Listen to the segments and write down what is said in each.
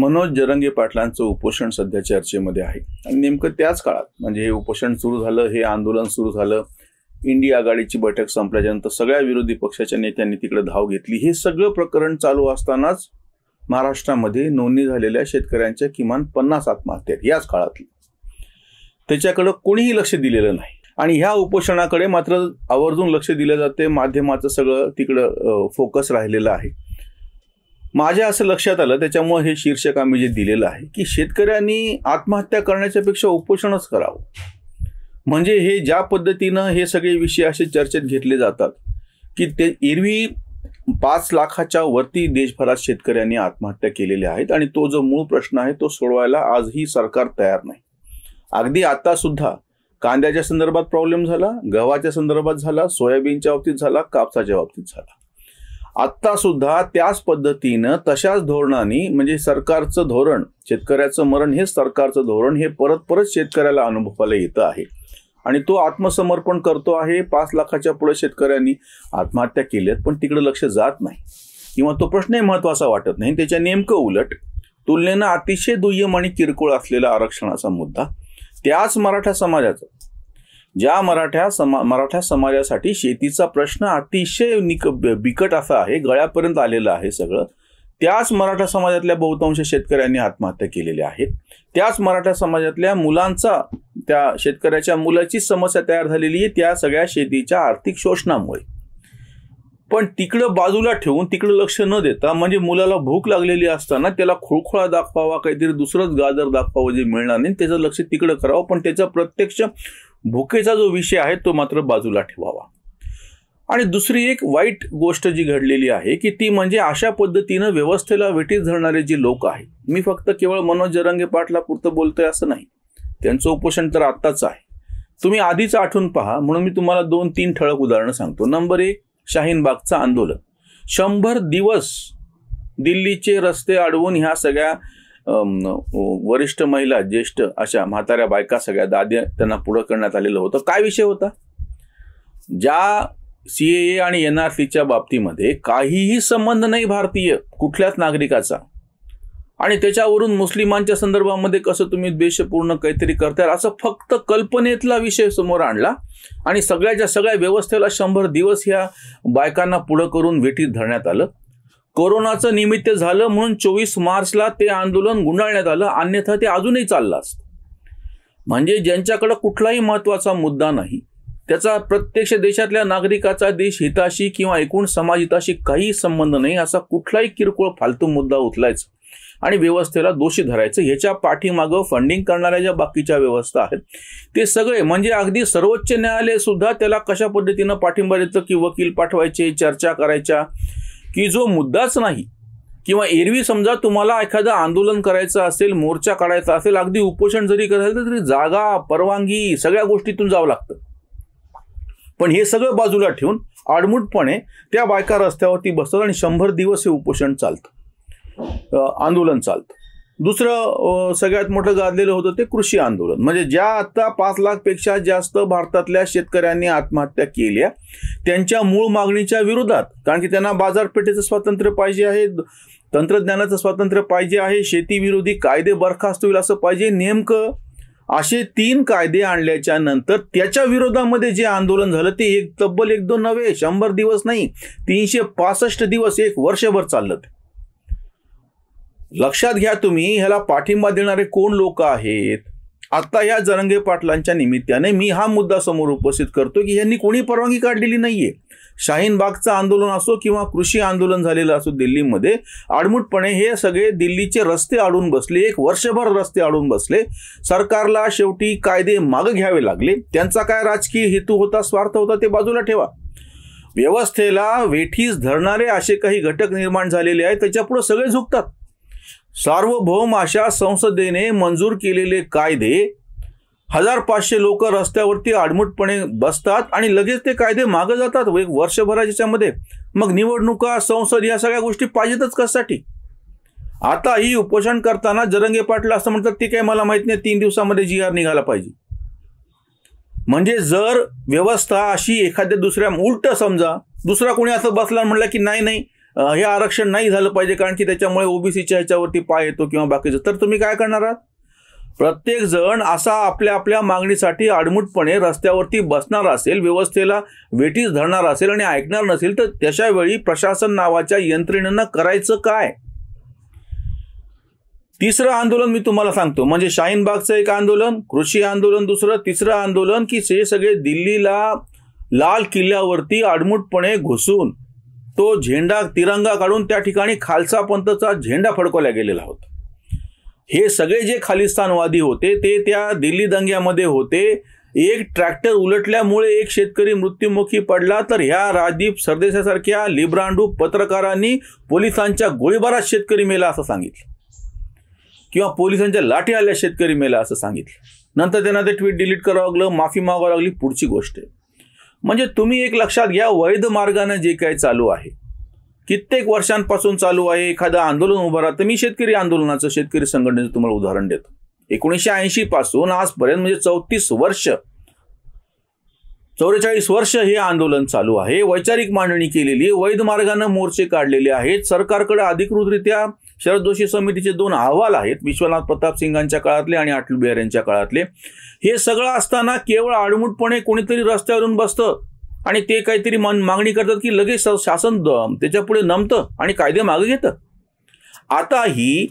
मनोज जरंगे पाटलांचं उपोषण सध्या चर्चेमध्ये आहे आणि नेमकं त्याच काळात म्हणजे हे उपोषण सुरू झालं हे आंदोलन सुरू झालं इंडिया आघाडीची बैठक संपल्याच्यानंतर सगळ्या विरोधी पक्षाच्या नेत्यांनी तिकडे धाव घेतली हे सगळं प्रकरण चालू असतानाच महाराष्ट्रामध्ये नोंदणी झालेल्या शेतकऱ्यांच्या किमान पन्नास आत्महत्या याच काळातली त्याच्याकडं कोणीही लक्ष दिलेलं नाही आणि ह्या उपोषणाकडे मात्र आवर्जून लक्ष दिलं जाते माध्यमाचं सगळं तिकडं फोकस राहिलेलं आहे माझ्या असं लक्षात आलं त्याच्यामुळे हे शीर्षक आम्ही जे दिलेलं आहे की शेतकऱ्यांनी आत्महत्या करण्याच्यापेक्षा उपोषणच करावं म्हणजे हे ज्या पद्धतीनं हे सगळे विषय असे चर्चेत घेतले जातात की ते एरवी पाच लाखाच्या वरती देशभरात शेतकऱ्यांनी आत्महत्या केलेल्या आहेत आणि तो जो मूळ प्रश्न आहे तो सोडवायला आजही सरकार तयार नाही अगदी आता सुद्धा कांद्याच्या संदर्भात प्रॉब्लेम झाला गव्हाच्या संदर्भात झाला सोयाबीनच्या बाबतीत झाला कापसाच्या बाबतीत झाला आत्ता सुद्धा त्याच पद्धतीनं तशाच धोरणाने म्हणजे सरकारचं धोरण शेतकऱ्याचं मरण हे सरकारचं धोरण हे परत परत शेतकऱ्याला अनुभवायला येतं आहे आणि तो आत्मसमर्पण करतो आहे पाच लाखाच्या पुढे शेतकऱ्यांनी आत्महत्या केल्यात पण तिकडे लक्ष जात नाही किंवा तो प्रश्नही महत्वाचा वाटत नाही त्याच्या नेमकं उलट तुलनेनं अतिशय दुय्यम आणि किरकोळ असलेला आरक्षणाचा मुद्दा त्याच मराठा समाजाचा ज्या मराठ्या समा मराठा समाजासाठी शेतीचा प्रश्न अतिशय निक बिकट असा आहे गळ्यापर्यंत आलेलं आहे सगळं त्याच मराठा समाजातल्या बहुतांश शेतकऱ्यांनी आत्महत्या केलेल्या आहेत त्याच मराठा समाजातल्या मुलांचा त्या शेतकऱ्याच्या मुलाचीच समस्या तयार झालेली आहे त्या सगळ्या शेतीच्या आर्थिक शोषणामुळे पण तिकडं बाजूला ठेवून तिकडं लक्ष न देता म्हणजे मुलाला भूक लागलेली असताना त्याला खोळखोळा दाखवावा काहीतरी दुसरंच गाजर दाखवावं जे मिळणार नाही त्याचं लक्ष तिकडं करावं पण त्याचं प्रत्यक्ष भुकेचा जो विषय आहे तो मात्र बाजूला ठेवावा आणि दुसरी एक वाईट गोष्ट जी घडलेली आहे की ती म्हणजे अशा पद्धतीनं व्यवस्थेला वेटीत धरणारे जे लोक आहेत मी फक्त केवळ मनोज जरंगे पाटला पुरतं बोलतोय असं नाही त्यांचं उपोषण तर आत्ताच आहे तुम्ही आधीच आठवून पहा म्हणून मी तुम्हाला दोन तीन ठळक उदाहरणं सांगतो नंबर एक शाहीनबागचं आंदोलन शंभर दिवस दिल्लीचे रस्ते अडवून ह्या सगळ्या वरिष्ठ महिला ज्येष्ठ अशा म्हाताऱ्या बायका सगळ्या दाद्या त्यांना पुढं करण्यात आलेलं होतं काय विषय होता ज्या सी ए आणि एन आर सीच्या बाबतीमध्ये काहीही संबंध नाही भारतीय कुठल्याच नागरिकाचा आणि त्याच्यावरून मुस्लिमांच्या संदर्भामध्ये कसं तुम्ही द्वेषपूर्ण काहीतरी करताय असं फक्त कल्पनेतला विषय समोर आणला आणि सगळ्याच्या सगळ्या व्यवस्थेला शंभर दिवस ह्या बायकांना पुढं करून वेटीत धरण्यात आलं कोरोनाचं निमित्त झालं म्हणून चोवीस मार्चला ते आंदोलन गुंडाळण्यात आलं अन्यथा ते अजूनही चाललं असतं म्हणजे ज्यांच्याकडं कुठलाही महत्त्वाचा मुद्दा नाही त्याचा प्रत्यक्ष देशातल्या नागरिकाचा देश हिताशी किंवा एकूण समाज हिताशी काही संबंध नाही असा कुठलाही किरकोळ फालतू मुद्दा उचलायचा आणि व्यवस्थेला दोषी धरायचं ह्याच्या पाठीमागं फंडिंग करणाऱ्या ज्या बाकीच्या व्यवस्था आहेत ते सगळे म्हणजे अगदी सर्वोच्च न्यायालय सुद्धा त्याला कशा पद्धतीनं पाठिंबा देतं की वकील पाठवायचे चर्चा करायच्या की जो मुद्दाच नाही किंवा एरवी समजा तुम्हाला एखादं आंदोलन करायचं असेल मोर्चा काढायचा असेल अगदी उपोषण जरी करायचं तरी जागा परवानगी सगळ्या गोष्टीतून जावं लागतं पण हे सगळं बाजूला ठेवून आडमुटपणे त्या बायका रस्त्यावरती बसतात आणि शंभर दिवस हे उपोषण चालतं आंदोलन चालतं दुसरं सगळ्यात मोठं गाजलेलं होतं ते कृषी आंदोलन म्हणजे ज्या आता पाच लाखपेक्षा जास्त भारतातल्या शेतकऱ्यांनी आत्महत्या केल्या त्यांच्या मूळ मागणीच्या विरोधात कारण की त्यांना बाजारपेठेचं स्वातंत्र्य पाहिजे आहे तंत्रज्ञानाचं स्वातंत्र्य पाहिजे आहे शेतीविरोधी कायदे बरखास्त होईल असं पाहिजे नेमकं असे तीन कायदे आणल्याच्या नंतर त्याच्या विरोधामध्ये जे आंदोलन झालं ते एक तब्बल एक दोन नव्हे शंभर दिवस नाही तीनशे पासष्ट दिवस एक वर्षभर चाललं ते लक्षात घ्या तुम्ही ह्याला पाठिंबा देणारे कोण लोक आहेत आता या जरंगे पाटलांच्या निमित्ताने मी हा मुद्दा समोर उपस्थित करतो की यांनी कोणी परवानगी काढलेली नाहीये शाहीन बागचं आंदोलन असो किंवा कृषी आंदोलन झालेलं असो दिल्लीमध्ये आडमुटपणे हे सगळे दिल्लीचे रस्ते आडून बसले एक वर्षभर रस्ते आडून बसले सरकारला शेवटी कायदे मागं घ्यावे लागले त्यांचा काय राजकीय हेतू होता स्वार्थ होता ते बाजूला ठेवा व्यवस्थेला वेठीस धरणारे असे काही घटक निर्माण झालेले आहेत त्याच्यापुढे सगळे झुकतात सार्वभौम अशा संसदेने मंजूर केलेले कायदे हजार पाचशे लोक रस्त्यावरती आडमुटपणे बसतात आणि लगेच ते कायदे मागे जातात एक वर्षभराच्या मग निवडणुका संसद या सगळ्या गोष्टी पाहिजेतच कशासाठी आता ही उपोषण करताना जरंगे पाटील असं म्हणतात ती काय मला माहित नाही तीन दिवसामध्ये जी आर निघाला पाहिजे म्हणजे जर व्यवस्था अशी एखाद्या दुसऱ्या उलट समजा दुसरा कोणी असं बसला म्हणलं की नाही नाही हे आरक्षण नाही झालं पाहिजे कारण की त्याच्यामुळे ओबीसीच्या ह्याच्यावरती पाय येतो किंवा बाकीचं तर तुम्ही काय करणार आहात प्रत्येक जण असा आपल्या आपल्या मागणीसाठी आडमुटपणे रस्त्यावरती बसणार असेल व्यवस्थेला वेठीस धरणार असेल आणि ऐकणार नसेल तर त्याच्यावेळी प्रशासन नावाच्या यंत्रणेनं करायचं काय तिसरं आंदोलन मी तुम्हाला सांगतो म्हणजे शाहीनबागचं एक आंदोलन कृषी आंदोलन दुसरं तिसरं आंदोलन की हे सगळे दिल्लीला लाल किल्ल्यावरती आडमुटपणे घुसून तो झेंडा तिरंगा काढून त्या ठिकाणी खालसा पंथचा झेंडा फडकवला गेलेला होता हे सगळे जे खालिस्तानवादी होते ते त्या दिल्ली दंग्यामध्ये होते एक ट्रॅक्टर उलटल्यामुळे एक शेतकरी मृत्युमुखी पडला तर ह्या राजदीप सरदेसासारख्या लिब्रांडू पत्रकारांनी पोलिसांच्या गोळीबारात शेतकरी मेला असं सांगितलं किंवा पोलिसांच्या लाठी आल्या शेतकरी मेला असं सांगितलं नंतर त्यांना ते ट्विट डिलीट करावं लागलं माफी मागावं लागली पुढची गोष्ट आहे म्हणजे तुम्ही एक लक्षात घ्या वैध मार्गाने जे काही चालू आहे कित्येक वर्षांपासून चालू आहे एखादं आंदोलन उभं राहतं मी शेतकरी आंदोलनाचं शेतकरी संघटनेचं तुम्हाला उदाहरण देतो एकोणीसशे ऐंशी पासून आजपर्यंत म्हणजे चौतीस वर्ष चौवेचाळीस वर्ष हे आंदोलन चालू आहे वैचारिक मांडणी केलेली वैध मार्गानं मोर्चे काढलेले आहेत सरकारकडे अधिकृतरित्या शरद जोशी समितीचे दोन अहवाल आहेत विश्वनाथ प्रताप सिंगांच्या काळातले आणि अटल बिहार यांच्या काळातले हे सगळं असताना केवळ आडमुटपणे कोणीतरी रस्त्यावरून बसतं आणि ते काहीतरी मन मागणी करतात की लगेच शासन दम त्याच्यापुढे नमतं आणि कायदे मागे घेतं आता ही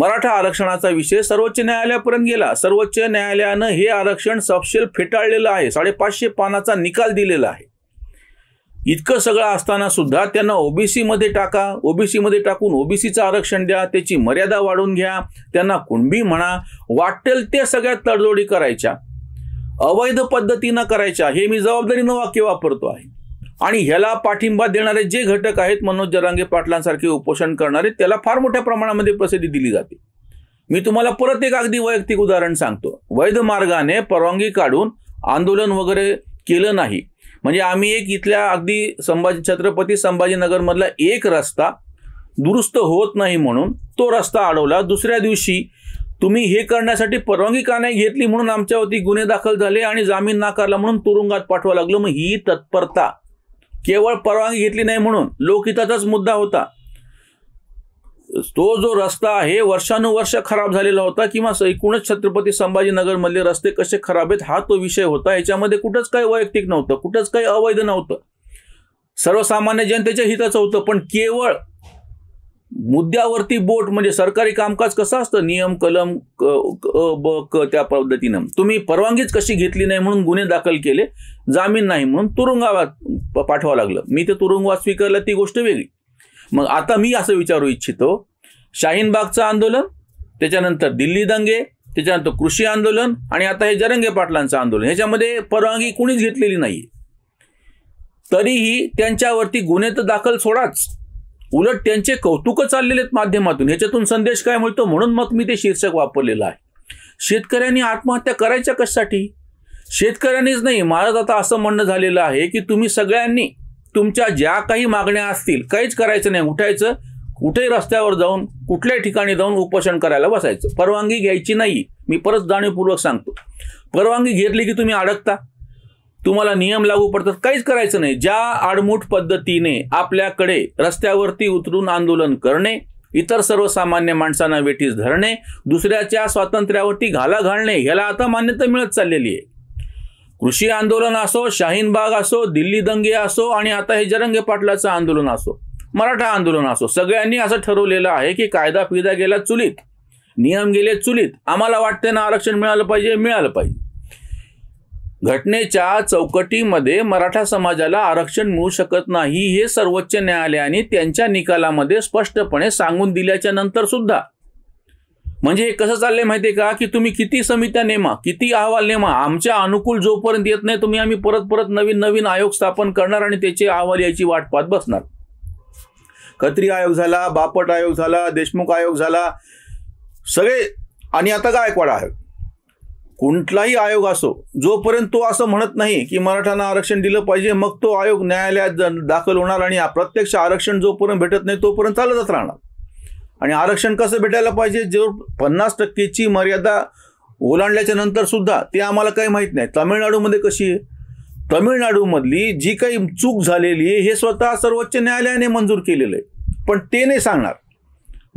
मराठा आरक्षणाचा विषय सर्वोच्च न्यायालयापर्यंत गेला सर्वोच्च न्यायालयानं हे आरक्षण सपशेल फेटाळलेलं आहे साडेपाचशे पानाचा निकाल दिलेला आहे इतकं सगळं असताना सुद्धा त्यांना ओबीसीमध्ये टाका ओबीसीमध्ये टाकून ओबीसीचं आरक्षण द्या त्याची मर्यादा वाढून घ्या त्यांना कुणबी म्हणा वाटेल त्या सगळ्या तडजोडी करायच्या अवैध पद्धतीनं करायच्या हे मी जबाबदारीनं वाक्य वापरतो आहे आणि ह्याला पाठिंबा देणारे जे घटक आहेत मनोज जरांगे पाटलांसारखे उपोषण करणारे त्याला फार मोठ्या प्रमाणामध्ये प्रसिद्धी दिली जाते मी तुम्हाला परत एक अगदी वैयक्तिक उदाहरण सांगतो वैध मार्गाने परवानगी काढून आंदोलन वगैरे केलं नाही म्हणजे आम्ही एक इथल्या अगदी संभाजी छत्रपती संभाजीनगरमधला एक रस्ता दुरुस्त होत नाही म्हणून तो रस्ता अडवला दुसऱ्या दिवशी तुम्ही हे करण्यासाठी परवानगी का नाही घेतली म्हणून आमच्यावरती गुन्हे दाखल झाले आणि जामीन नाकारला म्हणून तुरुंगात पाठवा लागलो मग ही तत्परता केवळ परवानगी घेतली नाही म्हणून लोकहिताचाच मुद्दा होता तो जो रस्ता आहे वर्षानुवर्ष खराब झालेला होता किंवा एकूणच छत्रपती संभाजीनगरमधले रस्ते कसे खराब आहेत हा तो विषय होता याच्यामध्ये कुठंच काही वैयक्तिक नव्हतं कुठंच काही अवैध नव्हतं सर्वसामान्य जनतेच्या हिताचं होतं पण केवळ मुद्द्यावरती बोट म्हणजे सरकारी कामकाज कसं असतं नियम कलम क, ब क त्या पद्धतीनं तुम्ही परवानगीच कशी घेतली नाही म्हणून गुन्हे दाखल केले जामीन नाही म्हणून तुरुंगावात पाठवावं लागलं मी ते तुरुंगवाद स्वीकारलं ती गोष्ट वेगळी मग आता मी असं विचारू इच्छितो शाहीनबागचं आंदोलन त्याच्यानंतर दिल्ली दंगे त्याच्यानंतर कृषी आंदोलन आणि आता हे जरंगे पाटलांचं आंदोलन ह्याच्यामध्ये परवानगी कुणीच घेतलेली नाही तरीही त्यांच्यावरती गुन्हे तर दाखल सोडाच उलट त्यांचे कौतुक चाललेले आहेत माध्यमातून ह्याच्यातून संदेश काय मिळतो म्हणून मग मी ते शीर्षक वापरलेलं आहे शेतकऱ्यांनी आत्महत्या करायच्या कशासाठी शेतकऱ्यांनीच नाही माझं आता असं म्हणणं झालेलं आहे की तुम्ही सगळ्यांनी तुमच्या ज्या काही मागण्या असतील काहीच करायचं नाही उठायचं कुठेही रस्त्यावर जाऊन कुठल्याही ठिकाणी जाऊन उपोषण करायला बसायचं परवानगी घ्यायची नाही मी परत जाणीवपूर्वक सांगतो परवानगी घेतली की तुम्ही अडकता तुम्हाला नियम लागू पडतात काहीच करायचं नाही ज्या आडमूठ पद्धतीने आपल्याकडे रस्त्यावरती उतरून आंदोलन करणे इतर सर्वसामान्य माणसांना वेठीस धरणे दुसऱ्याच्या स्वातंत्र्यावरती घाला घालणे ह्याला आता मान्यता मिळत चाललेली आहे कृषी आंदोलन असो शाहीन बाग असो दिल्ली दंगे असो आणि आता हे जरंगे पाटलाचं आंदोलन असो मराठा आंदोलन असो सगळ्यांनी असं ठरवलेलं आहे की कायदा पिदा गेला चुलीत नियम गेले चुलीत आम्हाला वाटते ना आरक्षण मिळालं पाहिजे मिळालं पाहिजे घटनेच्या चौकटीमध्ये मराठा समाजाला आरक्षण मिळू शकत नाही हे सर्वोच्च न्यायालयाने त्यांच्या निकालामध्ये स्पष्टपणे सांगून दिल्याच्या नंतर सुद्धा म्हणजे हे कसं चाललंय माहिती आहे का की तुम्ही किती समित्या नेमा किती अहवाल नेमा आमच्या अनुकूल जोपर्यंत येत नाही तुम्ही आम्ही परत परत नवीन नवीन आयोग स्थापन करणार आणि त्याचे अहवाल याची वाट पाहत बसणार खत्री आयोग झाला बापट आयोग झाला देशमुख आयोग झाला सगळे आणि आता गायकवाड आयोग कुठलाही आयोग असो जोपर्यंत तो असं म्हणत नाही की मराठ्यांना आरक्षण दिलं पाहिजे मग तो आयोग न्यायालयात दाखल होणार आणि प्रत्यक्ष आरक्षण जोपर्यंत भेटत नाही तोपर्यंत चालतच राहणार आणि आरक्षण कसं भेटायला पाहिजे जो पन्नास टक्केची मर्यादा ओलांडल्याच्या नंतर सुद्धा ते आम्हाला काही माहीत नाही तमिळनाडूमध्ये कशी आहे तमिळनाडूमधली जी काही चूक झालेली आहे हे स्वतः सर्वोच्च न्यायालयाने मंजूर केलेलं आहे पण ते नाही सांगणार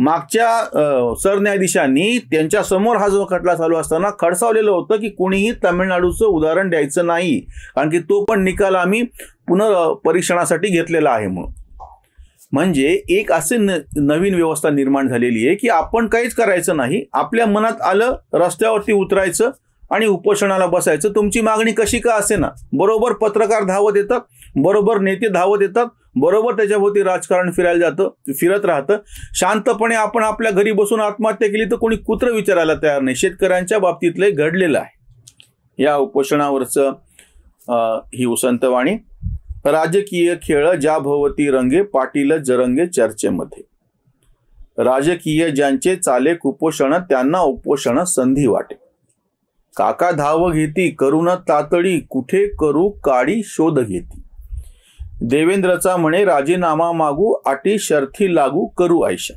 मागच्या सरन्यायाधीशांनी त्यांच्या समोर हा जो खटला चालू असताना खडसावलेलं होतं की कोणीही तामिळनाडूचं उदाहरण द्यायचं नाही कारण की तो पण निकाल आम्ही पुनर्परीक्षणासाठी घेतलेला आहे म्हणून म्हणजे एक असे न नवीन व्यवस्था निर्माण झालेली आहे की आपण काहीच करायचं नाही आपल्या मनात आलं रस्त्यावरती उतरायचं आणि उपोषणाला बसायचं तुमची मागणी कशी का असे ना बरोबर पत्रकार धावत येतात बरोबर नेते धावत येतात बरोबर त्याच्याभोवती राजकारण फिरायला जातं फिरत राहतं शांतपणे आपण आपल्या घरी बसून आत्महत्या केली तर कोणी कुत्र विचारायला तयार नाही शेतकऱ्यांच्या बाबतीतलं घडलेलं आहे या उपोषणावरचं ही उसंतवाणी राजकीय खेळ ज्या भवती रंगे पाटील जरंगे चर्चेमध्ये राजकीय ज्यांचे चाले कुपोषण त्यांना उपोषण संधी वाटे काका धाव घेती करुणा तातडी कुठे करू काळी शोध घेती देवेंद्रचा म्हणे राजीनामा मागू आटी शर्थी लागू करू आयशा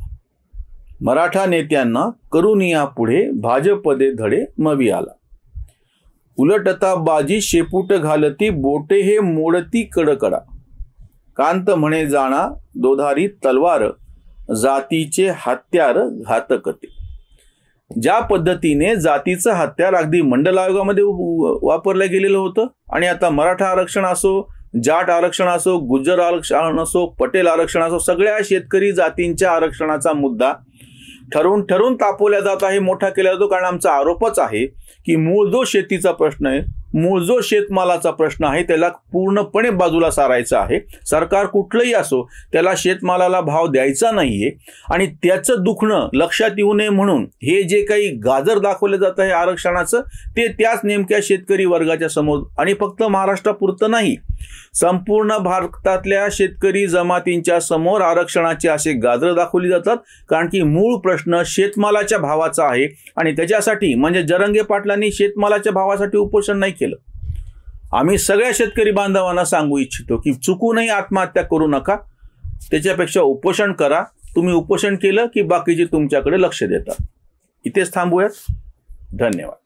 मराठा नेत्यांना करुनिया पुढे भाजपदे धडे मवी आला उलटता बाजी शेपूट घालती बोटे हे मोडती कडकडा कांत म्हणे जाणा दोधारी तलवार जातीचे हत्यार घातकते ज्या पद्धतीने जातीचं हत्यार अगदी मंडल आयोगामध्ये वापरलं गेलेलं होतं आणि आता मराठा आरक्षण असो जाट आरक्षण असो गुज्जर आरक्षण असो पटेल आरक्षण असो सगळ्या शेतकरी जातींच्या आरक्षणाचा मुद्दा ठरवून ठरवून तापवल्या जात आहे मोठा केला जातो कारण आमचा आरोपच आहे की मूळ जो शेतीचा प्रश्न आहे मूळ जो शेतमालाचा प्रश्न आहे त्याला पूर्णपणे बाजूला सारायचा आहे सरकार कुठलंही असो त्याला शेतमालाला भाव द्यायचा नाही आहे आणि त्याचं दुखणं लक्षात येऊ नये म्हणून हे जे काही गाजर दाखवलं जात आहे आरक्षणाचं ते त्याच नेमक्या शेतकरी वर्गाच्या समोर आणि फक्त महाराष्ट्रापुरतं नाही संपूर्ण भारतातल्या शेतकरी जमातींच्या समोर आरक्षणाचे असे गाजरं दाखवली जातात कारण की मूळ प्रश्न शेतमालाच्या भावाचा आहे आणि त्याच्यासाठी म्हणजे जरंगे पाटलांनी शेतमालाच्या भावासाठी उपोषण नाही केलं आम्ही सगळ्या शेतकरी बांधवांना सांगू इच्छितो की चुकूनही आत्महत्या करू नका त्याच्यापेक्षा उपोषण करा तुम्ही उपोषण केलं की बाकीचे तुमच्याकडे लक्ष देतात इथेच थांबूयात धन्यवाद